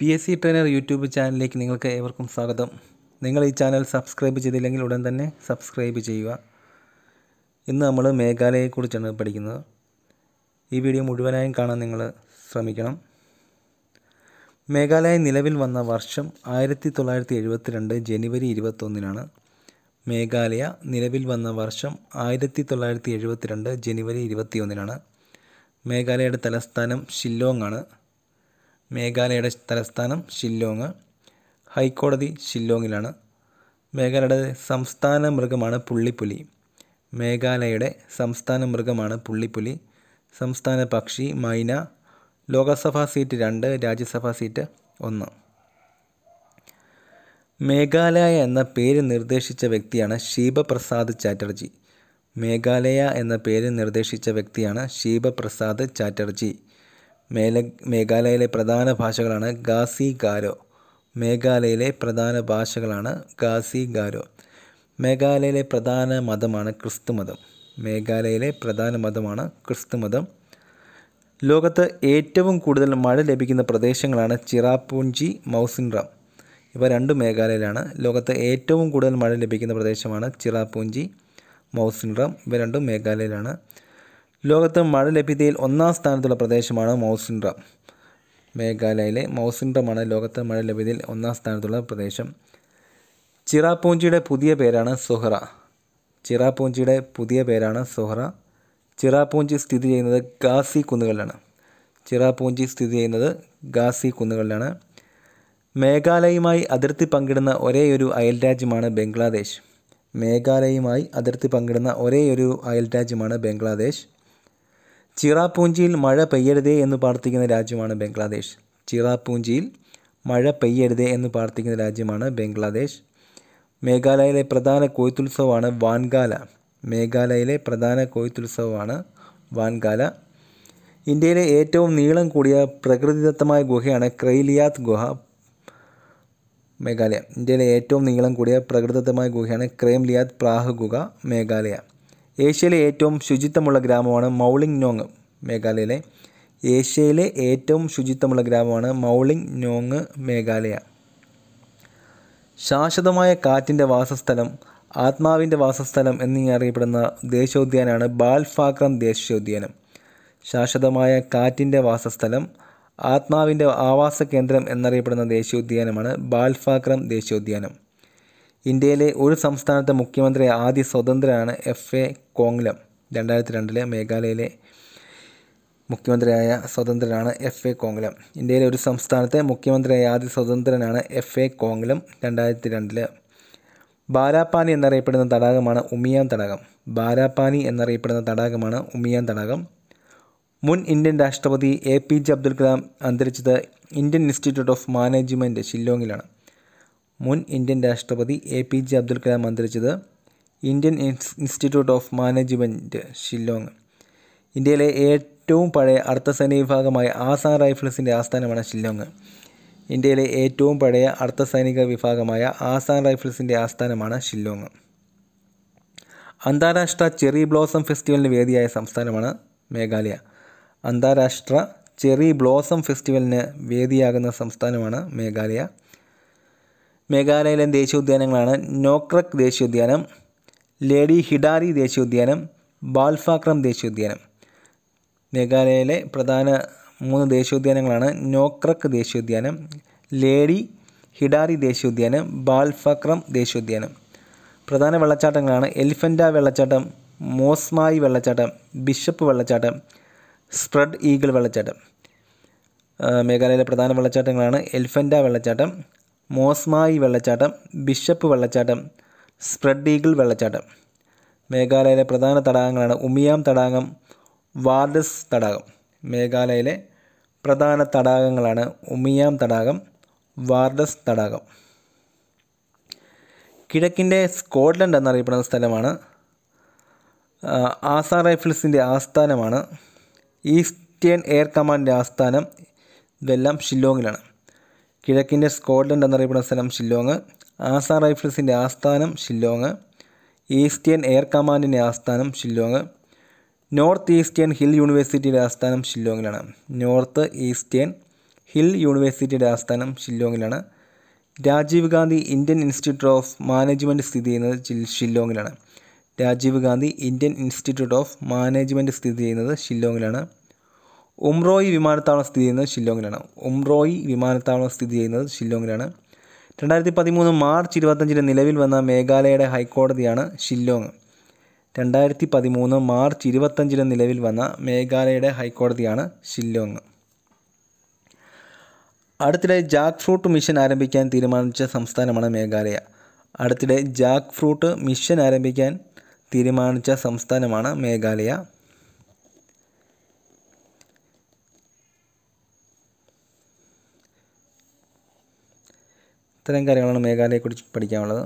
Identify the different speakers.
Speaker 1: P S C trainer YouTube ചാനലിലേക്ക് നിങ്ങൾക്ക് ഏവർക്കും സ്വാഗതം നിങ്ങൾ ഈ ചാനൽ സബ്സ്ക്രൈബ് ചെയ്തില്ലെങ്കിൽ ഉടൻ തന്നെ സബ്സ്ക്രൈബ് ചെയ്യുക ഇന്ന് നമ്മൾ മേഘാലയയെക്കുറിച്ചാണ് പഠിക്കുന്നത് ഈ വീഡിയോ മുഴുവനായും കാണാൻ നിങ്ങൾ ശ്രമിക്കണം മേഘാലയ നിലവിൽ വന്ന വർഷം ആയിരത്തി തൊള്ളായിരത്തി എഴുപത്തിരണ്ട് ജനുവരി ഇരുപത്തൊന്നിനാണ് മേഘാലയ നിലവിൽ വന്ന വർഷം ആയിരത്തി തൊള്ളായിരത്തി എഴുപത്തിരണ്ട് ജനുവരി ഇരുപത്തിയൊന്നിനാണ് മേഘാലയയുടെ തലസ്ഥാനം ഷില്ലോങ് ആണ് മേഘാലയയുടെ തലസ്ഥാനം ഷില്ലോങ് ഹൈക്കോടതി ഷില്ലോങ്ങിലാണ് മേഘാലയയുടെ സംസ്ഥാന മൃഗമാണ് പുള്ളിപ്പുലി മേഘാലയയുടെ സംസ്ഥാന മൃഗമാണ് പുള്ളിപ്പുലി സംസ്ഥാന പക്ഷി മൈന ലോകസഭാ സീറ്റ് രണ്ട് രാജ്യസഭാ സീറ്റ് ഒന്ന് മേഘാലയ എന്ന പേര് നിർദ്ദേശിച്ച വ്യക്തിയാണ് ശീബപ്രസാദ് ചാറ്റർജി മേഘാലയ എന്ന പേര് നിർദ്ദേശിച്ച വ്യക്തിയാണ് ശീബപ്രസാദ് ചാറ്റർജി മേല മേഘാലയയിലെ പ്രധാന ഭാഷകളാണ് ഖാസി ഗാരോ മേഘാലയയിലെ പ്രധാന ഭാഷകളാണ് ഖാസി ഗാരോ മേഘാലയയിലെ പ്രധാന മതമാണ് ക്രിസ്തുമതം മേഘാലയയിലെ പ്രധാന മതമാണ് ക്രിസ്തുമതം ലോകത്ത് ഏറ്റവും കൂടുതൽ മഴ ലഭിക്കുന്ന പ്രദേശങ്ങളാണ് ചിറാപൂഞ്ചി മൗസിൻറാം ഇവ രണ്ടും മേഘാലയയിലാണ് ലോകത്ത് ഏറ്റവും കൂടുതൽ മഴ ലഭിക്കുന്ന പ്രദേശമാണ് ചിറാപൂഞ്ചി മൗസിൻറാം ഇവ രണ്ടും മേഘാലയയിലാണ് ലോകത്ത് മഴ ലഭ്യതയിൽ ഒന്നാം സ്ഥാനത്തുള്ള പ്രദേശമാണ് മൗസിൻഡ്ര മേഘാലയയിലെ മൗസിൻഡ്രമാണ് ലോകത്ത് മഴ ലഭ്യതയിൽ ഒന്നാം സ്ഥാനത്തുള്ള പ്രദേശം ചിറാപൂഞ്ചിയുടെ പുതിയ പേരാണ് സുഹറ ചിറാപൂഞ്ചിയുടെ പുതിയ പേരാണ് സുഹറ ചിറാപൂഞ്ചി സ്ഥിതി ചെയ്യുന്നത് ഗാസി കുന്നുകളിലാണ് ചിറാപൂഞ്ചി സ്ഥിതി ചെയ്യുന്നത് ഗാസി കുന്നുകളിലാണ് മേഘാലയയുമായി അതിർത്തി പങ്കിടുന്ന ഒരേയൊരു അയൽ രാജ്യമാണ് ബംഗ്ലാദേശ് മേഘാലയയുമായി അതിർത്തി പങ്കിടുന്ന ഒരേയൊരു അയൽ രാജ്യമാണ് ബംഗ്ലാദേശ് ചിറാപൂഞ്ചിയിൽ മഴ പെയ്യരുതേ എന്ന് പ്രാർത്ഥിക്കുന്ന രാജ്യമാണ് ബംഗ്ലാദേശ് ചിറാപൂഞ്ചിയിൽ മഴ പെയ്യരുതേ എന്ന് പ്രാർത്ഥിക്കുന്ന രാജ്യമാണ് ബംഗ്ലാദേശ് മേഘാലയയിലെ പ്രധാന കൊയ്ത്തുത്സവമാണ് വാൻഗാല മേഘാലയയിലെ പ്രധാന കൊയ്ത്തുത്സവമാണ് വാൻഗാല ഇന്ത്യയിലെ ഏറ്റവും നീളം കൂടിയ പ്രകൃതിദത്തമായ ഗുഹയാണ് ക്രൈലിയാത് ഗുഹ മേഘാലയ ഇന്ത്യയിലെ ഏറ്റവും നീളം കൂടിയ പ്രകൃതിദത്തമായ ഗുഹയാണ് ക്രൈംലിയാത് പ്രാഹ് ഗുഹ മേഘാലയ ഏഷ്യയിലെ ഏറ്റവും ശുചിത്വമുള്ള ഗ്രാമമാണ് മൗളിംഗ് നോങ് മേഘാലയയിലെ ഏഷ്യയിലെ ഏറ്റവും ശുചിത്വമുള്ള ഗ്രാമമാണ് മൗളിംഗ് നോങ് മേഘാലയ ശാശ്വതമായ കാറ്റിൻ്റെ വാസസ്ഥലം ആത്മാവിൻ്റെ വാസസ്ഥലം എന്നിങ്ങനെ അറിയപ്പെടുന്ന ദേശീയോദ്യാനാണ് ബാൽഫാക്രം ദേശീയോദ്യാനം ശാശ്വതമായ കാറ്റിൻ്റെ വാസസ്ഥലം ആത്മാവിൻ്റെ ആവാസ കേന്ദ്രം എന്നറിയപ്പെടുന്ന ദേശീയോദ്യാനമാണ് ബാൽഫാക്രം ദേശീയോദ്യാനം ഇന്ത്യയിലെ ഒരു സംസ്ഥാനത്തെ മുഖ്യമന്ത്രി ആദ്യ സ്വതന്ത്രനാണ് എഫ് എ കോങ്ലം രണ്ടായിരത്തി രണ്ടിലെ മേഘാലയയിലെ മുഖ്യമന്ത്രിയായ സ്വതന്ത്രനാണ് എഫ് എ കോങ്ലം ഇന്ത്യയിലെ ഒരു സംസ്ഥാനത്തെ മുഖ്യമന്ത്രിയായ ആദ്യ സ്വതന്ത്രനാണ് എഫ് എ കോങ്ലം രണ്ടായിരത്തി രണ്ടില് ബാരാപ്പാനി എന്നറിയപ്പെടുന്ന തടാകമാണ് ഉമിയാൻ തടാകം ബാരാപ്പാനി എന്നറിയപ്പെടുന്ന തടാകമാണ് ഉമിയാൻ തടാകം മുൻ ഇന്ത്യൻ രാഷ്ട്രപതി A P J Abdul Kalam അന്തരിച്ചത് ഇന്ത്യൻ ഇൻസ്റ്റിറ്റ്യൂട്ട് ഓഫ് മാനേജ്മെൻറ്റ് ഷില്ലോങ്ങിലാണ് മുൻ ഇന്ത്യൻ രാഷ്ട്രപതി A P J Abdul Kalam അന്തരിച്ചത് Indian Institute of Management Shillong ഇന്ത്യയിലെ ഏറ്റവും പഴയ അർദ്ധസൈനിക വിഭാഗമായ ആസാം റൈഫിൾസിൻ്റെ ആസ്ഥാനമാണ് ഷില്ലോങ് ഇന്ത്യയിലെ ഏറ്റവും പഴയ അർദ്ധസൈനിക വിഭാഗമായ ആസാം റൈഫിൾസിൻ്റെ ആസ്ഥാനമാണ് ഷില്ലോങ് അന്താരാഷ്ട്ര ചെറി ബ്ലോസം ഫെസ്റ്റിവലിന് വേദിയായ സംസ്ഥാനമാണ് മേഘാലയ അന്താരാഷ്ട്ര ചെറി ബ്ലോസം ഫെസ്റ്റിവലിന് വേദിയാകുന്ന സംസ്ഥാനമാണ് മേഘാലയ മേഘാലയയിലെ ദേശീയോദ്യാനങ്ങളാണ് നോക്രക് ദേശീയോദ്യാനം ലേഡി ഹിഡാരി ദേശീയോദ്യാനം ബാൽഫാക്രം ദേശീയോദ്യാനം മേഘാലയയിലെ പ്രധാന മൂന്ന് ദേശീയോദ്യാനങ്ങളാണ് നോക്രക് ദേശീയോദ്യാനം ലേഡി ഹിഡാരി ദേശീയോദ്യാനം ബാൽഫക്രം ദേശീയോദ്യാനം പ്രധാന വെള്ളച്ചാട്ടങ്ങളാണ് എലിഫൻ്റ വെള്ളച്ചാട്ടം മോസ്മായി വെള്ളച്ചാട്ടം ബിഷപ്പ് വെള്ളച്ചാട്ടം സ്പ്രഡ് ഈഗിൾ വെള്ളച്ചാട്ടം മേഘാലയയിലെ പ്രധാന വെള്ളച്ചാട്ടങ്ങളാണ് എലിഫൻ്റ വെള്ളച്ചാട്ടം മോസ്മായി വെള്ളച്ചാട്ടം ബിഷപ്പ് വെള്ളച്ചാട്ടം സ്പ്രെഡ് ഈഗിൾ വെള്ളച്ചാട്ടം മേഘാലയയിലെ പ്രധാന തടാകങ്ങളാണ് ഉമിയാം തടാകം വാർഡസ് തടാകം മേഘാലയയിലെ പ്രധാന തടാകങ്ങളാണ് ഉമിയാം തടാകം വാർഡസ് തടാകം കിഴക്കിൻ്റെ സ്കോട്ട്ലൻഡ് എന്നറിയപ്പെടുന്ന സ്ഥലമാണ് ആസാ റൈഫിൾസിൻ്റെ ആസ്ഥാനമാണ് ഈസ്റ്റേൺ എയർ കമാൻഡിൻ്റെ ആസ്ഥാനം ഇതെല്ലാം ഷില്ലോങ്ങിലാണ് കിഴക്കിൻ്റെ സ്കോട്ട്ലൻഡ് എന്നറിയപ്പെടുന്ന സ്ഥലം ഷില്ലോങ് ആസാം റൈഫിൾസിൻ്റെ ആസ്ഥാനം ഷില്ലോങ് ഈസ്റ്റേൺ എയർ കമാൻഡിൻ്റെ ആസ്ഥാനം ഷില്ലോങ് നോർത്ത് ഈസ്റ്റേൺ ഹിൽ യൂണിവേഴ്സിറ്റിയുടെ ആസ്ഥാനം ഷില്ലോങ്ങിലാണ് നോർത്ത് ഈസ്റ്റേൺ ഹിൽ യൂണിവേഴ്സിറ്റിയുടെ ആസ്ഥാനം ഷില്ലോങ്ങിലാണ് Rajiv Gandhi Indian Institute of Management സ്ഥിതി ചെയ്യുന്നത് ഷില്ലോങ്ങിലാണ് Rajiv Gandhi Indian Institute of Management സ്ഥിതി ചെയ്യുന്നത് ഷില്ലോങ്ങിലാണ് ഉംറോയി വിമാനത്താവളം സ്ഥിതി ചെയ്യുന്നത് ഷില്ലോങ്ങിലാണ് ഉംറോയി വിമാനത്താവളം സ്ഥിതി ചെയ്യുന്നത് ഷില്ലോങ്ങിലാണ് രണ്ടായിരത്തി പതിമൂന്ന് മാർച്ച് ഇരുപത്തഞ്ചിന് നിലവിൽ വന്ന മേഘാലയയുടെ ഹൈക്കോടതിയാണ് ഷില്ലോങ് രണ്ടായിരത്തി പതിമൂന്ന് മാർച്ച് ഇരുപത്തഞ്ചിന് നിലവിൽ വന്ന മേഘാലയയുടെ ഹൈക്കോടതിയാണ് ഷില്ലോങ് അടുത്തിടെ ജാക്ക് ഫ്രൂട്ട് മിഷൻ ആരംഭിക്കാൻ തീരുമാനിച്ച സംസ്ഥാനമാണ് മേഘാലയ അടുത്തിടെ ജാക്ക് ഫ്രൂട്ട് മിഷൻ ആരംഭിക്കാൻ തീരുമാനിച്ച സംസ്ഥാനമാണ് മേഘാലയ ഇത്രയും കാര്യങ്ങളാണ് മേഘാലയയെക്കുറിച്ച് പഠിക്കാനുള്ളത്